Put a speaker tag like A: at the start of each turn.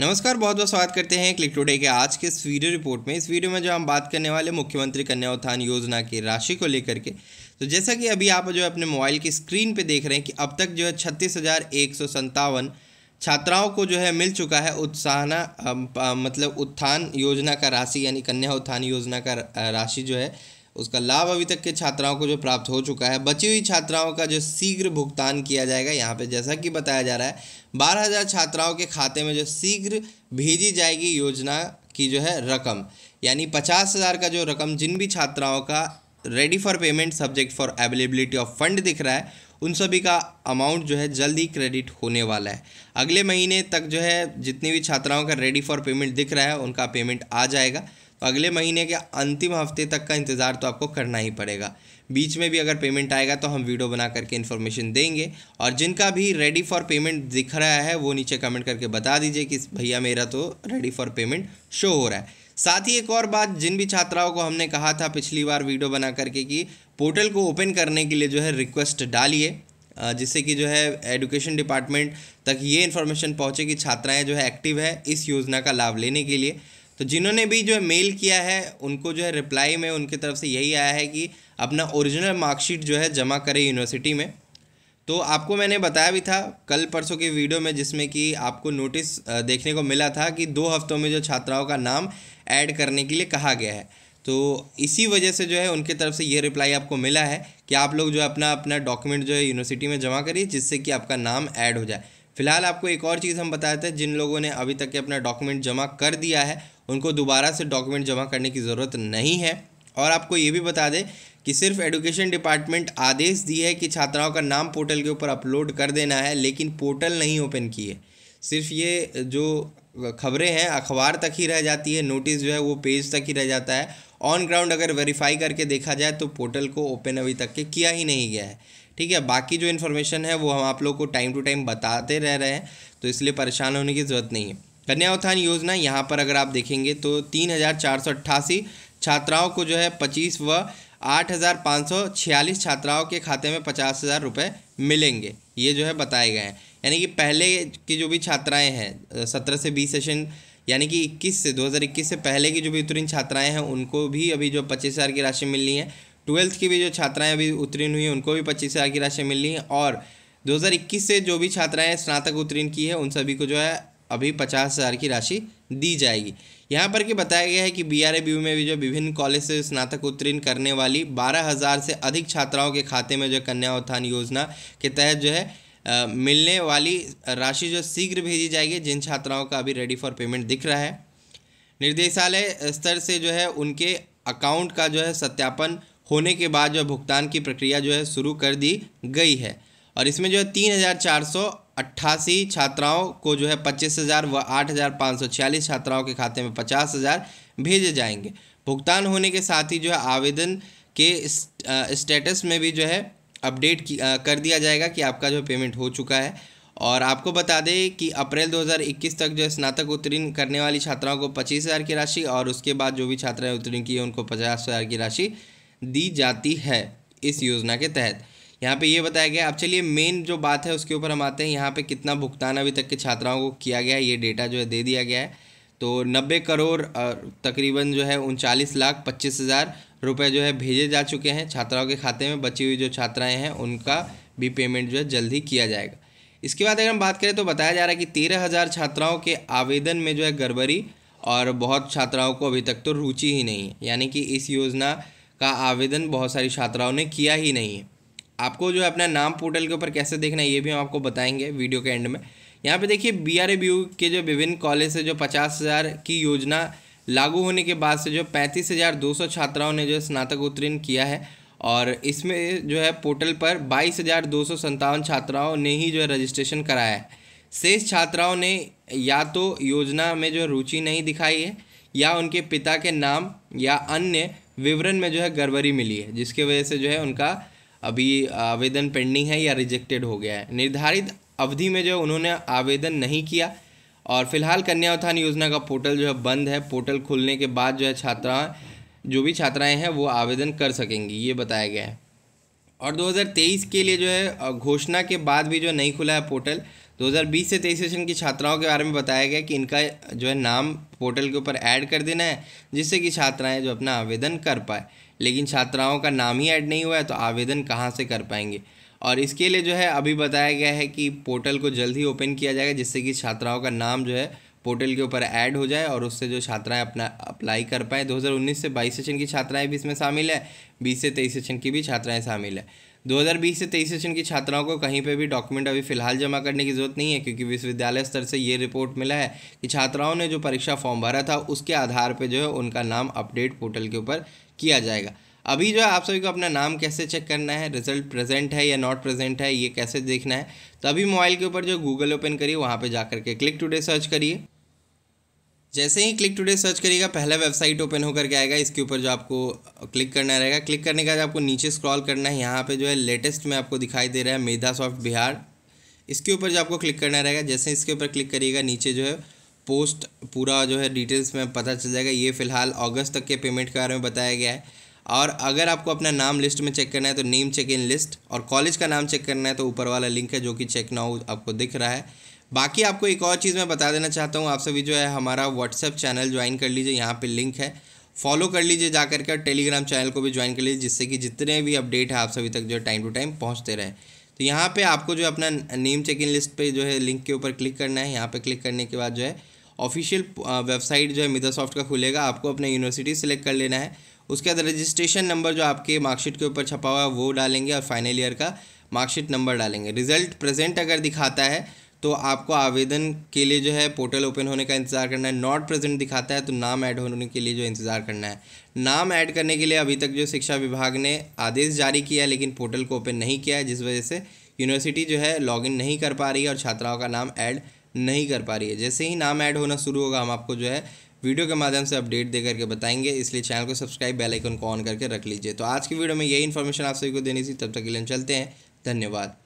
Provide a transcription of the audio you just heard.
A: नमस्कार बहुत बहुत स्वागत करते हैं क्लिक टुडे के आज के इस वीडियो रिपोर्ट में इस वीडियो में जो हम बात करने वाले मुख्यमंत्री कन्या उत्थान योजना की राशि को लेकर के तो जैसा कि अभी आप जो है अपने मोबाइल की स्क्रीन पे देख रहे हैं कि अब तक जो है छत्तीस हज़ार एक सौ संतावन छात्राओं को जो है मिल चुका है उत्साहना मतलब उत्थान योजना का राशि यानी कन्या उत्थान योजना का राशि जो है उसका लाभ अभी तक के छात्राओं को जो प्राप्त हो चुका है बची हुई छात्राओं का जो शीघ्र भुगतान किया जाएगा यहाँ पे जैसा कि बताया जा रहा है बारह हज़ार छात्राओं के खाते में जो शीघ्र भेजी जाएगी योजना की जो है रकम यानी पचास हज़ार का जो रकम जिन भी छात्राओं का ready for payment subject for availability of fund दिख रहा है उन सभी का अमाउंट जो है जल्द ही क्रेडिट होने वाला है अगले महीने तक जो है जितनी भी छात्राओं का रेडी फॉर पेमेंट दिख रहा है उनका पेमेंट आ जाएगा तो अगले महीने के अंतिम हफ्ते तक का इंतज़ार तो आपको करना ही पड़ेगा बीच में भी अगर पेमेंट आएगा तो हम वीडियो बना करके इन्फॉर्मेशन देंगे और जिनका भी रेडी फॉर पेमेंट दिख रहा है वो नीचे कमेंट करके बता दीजिए कि भैया मेरा तो रेडी फॉर पेमेंट शो हो रहा है साथ ही एक और बात जिन भी छात्राओं को हमने कहा था पिछली बार वीडियो बना करके कि पोर्टल को ओपन करने के लिए जो है रिक्वेस्ट डालिए जिससे कि जो है एजुकेशन डिपार्टमेंट तक ये इन्फॉर्मेशन पहुँचे कि छात्राएँ जो है एक्टिव है इस योजना का लाभ लेने के लिए तो जिन्होंने भी जो है मेल किया है उनको जो है रिप्लाई में उनकी तरफ से यही आया है कि अपना ओरिजिनल मार्कशीट जो है जमा करें यूनिवर्सिटी में तो आपको मैंने बताया भी था कल परसों की वीडियो में जिसमें कि आपको नोटिस देखने को मिला था कि दो हफ्तों में जो छात्राओं का नाम ऐड करने के लिए कहा गया है तो इसी वजह से जो है उनके तरफ से ये रिप्लाई आपको मिला है कि आप लोग जो है अपना अपना डॉक्यूमेंट जो है यूनिवर्सिटी में जमा करिए जिससे कि आपका नाम ऐड हो जाए फिलहाल आपको एक और चीज़ हम बताए थे जिन लोगों ने अभी तक के अपना डॉक्यूमेंट जमा कर दिया है उनको दोबारा से डॉक्यूमेंट जमा करने की ज़रूरत नहीं है और आपको ये भी बता दें कि सिर्फ एडुकेशन डिपार्टमेंट आदेश दिए है कि छात्राओं का नाम पोर्टल के ऊपर अपलोड कर देना है लेकिन पोर्टल नहीं ओपन किए सिर्फ ये जो खबरें हैं अखबार तक ही रह जाती है नोटिस जो है वो पेज तक ही रह जाता है ऑन ग्राउंड अगर वेरीफाई करके देखा जाए तो पोर्टल को ओपन अभी तक के किया ही नहीं गया है ठीक है बाकी जो इन्फॉर्मेशन है वो हम आप लोग को टाइम टू टाइम बताते रह रहे हैं तो इसलिए परेशान होने की ज़रूरत नहीं है कन्या उत्थान योजना यहाँ पर अगर आप देखेंगे तो तीन छात्राओं को जो है पच्चीस व आठ हज़ार पाँच सौ छियालीस छात्राओं के खाते में पचास हज़ार रुपये मिलेंगे ये जो है बताए गए हैं यानी कि पहले की जो भी छात्राएं हैं सत्रह से बीस सेशन यानी कि इक्कीस से दो हज़ार इक्कीस से पहले की जो भी उत्तीर्ण छात्राएं हैं उनको भी अभी जो पच्चीस हज़ार की राशि मिलनी है ट्वेल्थ की भी जो छात्राएं अभी उत्तीर्ण हुई हैं उनको भी पच्चीस हज़ार की राशि मिलनी है और 2021 से जो भी छात्राएं स्नातक उत्तीर्ण की है उन सभी को जो है अभी पचास हज़ार की राशि दी जाएगी यहाँ पर कि बताया गया है कि बी आर में भी जो विभिन्न कॉलेज से स्नातक उत्तीर्ण करने वाली बारह हज़ार से अधिक छात्राओं के खाते में जो कन्या उत्थान योजना के तहत जो है आ, मिलने वाली राशि जो शीघ्र भेजी जाएगी जिन छात्राओं का अभी रेडी फॉर पेमेंट दिख रहा है निर्देशालय स्तर से जो है उनके अकाउंट का जो है सत्यापन होने के बाद जो भुगतान की प्रक्रिया जो है शुरू कर दी गई है और इसमें जो है तीन हज़ार चार सौ अट्ठासी छात्राओं को जो है पच्चीस हज़ार व आठ हज़ार पाँच सौ छियालीस छात्राओं के खाते में पचास हज़ार भेजे जाएंगे भुगतान होने के साथ ही जो है आवेदन के स्टेटस में भी जो है अपडेट कर दिया जाएगा कि आपका जो पेमेंट हो चुका है और आपको बता दें कि अप्रैल 2021 तक जो है स्नातक उत्तीर्ण करने वाली छात्राओं को पच्चीस हज़ार की राशि और उसके बाद जो भी छात्राएं उत्तीर्ण की है उनको पचास हज़ार की राशि दी जाती है इस योजना के तहत यहाँ पे ये बताया गया अब चलिए मेन जो बात है उसके ऊपर हम आते हैं यहाँ पे कितना भुगतान अभी तक के छात्राओं को किया गया है ये डेटा जो है दे दिया गया है तो 90 करोड़ तकरीबन जो है उनचालीस लाख पच्चीस हज़ार रुपये जो है भेजे जा चुके हैं छात्राओं के खाते में बची हुई जो छात्राएँ हैं उनका भी पेमेंट जो है जल्द ही किया जाएगा इसके बाद अगर हम बात करें तो बताया जा रहा है कि तेरह हज़ार छात्राओं के आवेदन में जो है गड़बड़ी और बहुत छात्राओं को अभी तक तो रुचि ही नहीं है यानी कि इस योजना का आवेदन बहुत सारी छात्राओं ने किया ही नहीं है आपको जो है अपना नाम पोर्टल के ऊपर कैसे देखना है ये भी हम आपको बताएंगे वीडियो के एंड में यहाँ पे देखिए बी आर के जो विभिन्न कॉलेज से जो पचास हज़ार की योजना लागू होने के बाद से जो पैंतीस हज़ार दो सौ छात्राओं ने जो स्नातक उत्तीर्ण किया है और इसमें जो है पोर्टल पर बाईस हज़ार दो सौ संतावन छात्राओं ने ही जो है रजिस्ट्रेशन कराया है शेष छात्राओं ने या तो योजना में जो रुचि नहीं दिखाई है या उनके पिता के नाम या अन्य विवरण में जो है गड़बड़ी मिली है जिसकी वजह से जो है उनका अभी आवेदन पेंडिंग है या रिजेक्टेड हो गया है निर्धारित अवधि में जो उन्होंने आवेदन नहीं किया और फिलहाल कन्या उत्थान योजना का पोर्टल जो है बंद है पोर्टल खुलने के बाद जो है छात्रा जो भी छात्राएं हैं वो आवेदन कर सकेंगी ये बताया गया है और 2023 के लिए जो है घोषणा के बाद भी जो नहीं खुला है पोर्टल 2020 से तेईस सेशन की छात्राओं के बारे में बताया गया कि इनका जो है नाम पोर्टल के ऊपर ऐड कर देना है जिससे कि छात्राएं जो अपना आवेदन कर पाए लेकिन छात्राओं का नाम ही ऐड नहीं हुआ है तो आवेदन कहाँ से कर पाएंगे और इसके लिए जो है अभी बताया गया है कि पोर्टल को जल्द ही ओपन किया जाएगा जिससे कि छात्राओं का नाम जो है पोर्टल के ऊपर ऐड हो जाए और उससे जो छात्राएं अपना अप्लाई कर पाएँ 2019 से 22 सेशन की छात्राएं भी इसमें शामिल है 20 से 23 सेशन की भी छात्राएं शामिल है 2020 से 23 सेशन की छात्राओं को कहीं पे भी डॉक्यूमेंट अभी फिलहाल जमा करने की ज़रूरत नहीं है क्योंकि विश्वविद्यालय स्तर से ये रिपोर्ट मिला है कि छात्राओं ने जो परीक्षा फॉर्म भरा था उसके आधार पर जो है उनका नाम अपडेट पोर्टल के ऊपर किया जाएगा अभी जो है आप सभी को अपना नाम कैसे चेक करना है रिजल्ट प्रेजेंट है या नॉट प्रेजेंट है ये कैसे देखना है तो अभी मोबाइल के ऊपर जो गूगल ओपन करिए वहाँ पे जाकर के क्लिक टुडे सर्च करिए जैसे ही क्लिक टुडे सर्च करिएगा पहला वेबसाइट ओपन होकर के आएगा इसके ऊपर जो आपको क्लिक करना रहेगा क्लिक करने के बाद आपको नीचे स्क्रॉल करना है यहाँ पर जो है लेटेस्ट में आपको दिखाई दे रहा है मेधा सॉफ्ट बिहार इसके ऊपर जो आपको क्लिक करना रहेगा जैसे इसके ऊपर क्लिक करिएगा नीचे जो है पोस्ट पूरा जो है डिटेल्स में पता चल जाएगा ये फ़िलहाल अगस्त तक के पेमेंट के बारे में बताया गया है और अगर आपको अपना नाम लिस्ट में चेक करना है तो नेम चेक इन लिस्ट और कॉलेज का नाम चेक करना है तो ऊपर वाला लिंक है जो कि चेक ना हो आपको दिख रहा है बाकी आपको एक और चीज़ मैं बता देना चाहता हूँ आप सभी जो है हमारा व्हाट्सअप चैनल ज्वाइन कर लीजिए यहाँ पर लिंक है फॉलो कर लीजिए जा करके और टेलीग्राम चैनल को भी ज्वाइन कर लीजिए जिससे कि जितने भी अपडेट है आप सभी तक जो है टाइम टू टाइम पहुँचते रहे तो यहाँ पे आपको जो अपना नेम चेक इन लिस्ट पे जो है लिंक के ऊपर क्लिक करना है यहाँ पे क्लिक करने के बाद जो है ऑफिशियल वेबसाइट जो है मिदा सॉफ्ट का खुलेगा आपको अपने यूनिवर्सिटी सेलेक्ट कर लेना है उसके बाद रजिस्ट्रेशन नंबर जो आपके मार्कशीट के ऊपर छपा हुआ है वो डालेंगे और फाइनल ईयर का मार्कशीट नंबर डालेंगे रिजल्ट प्रेजेंट अगर दिखाता है तो आपको आवेदन के लिए जो है पोर्टल ओपन होने का इंतज़ार करना है नॉट प्रेजेंट दिखाता है तो नाम ऐड होने के लिए जो इंतज़ार करना है नाम ऐड करने के लिए अभी तक जो शिक्षा विभाग ने आदेश जारी किया है लेकिन पोर्टल को ओपन नहीं किया है जिस वजह से यूनिवर्सिटी जो है लॉगिन नहीं कर पा रही है और छात्राओं का नाम ऐड नहीं कर पा रही है जैसे ही नाम ऐड होना शुरू होगा हम आपको जो है वीडियो के माध्यम से अपडेट दे करके बताएंगे इसलिए चैनल को सब्सक्राइब बेल आइकन को ऑन करके रख लीजिए तो आज की वीडियो में यही इन्फॉर्मेशन आप सभी को देनी थी तब तक के लिए चलते हैं धन्यवाद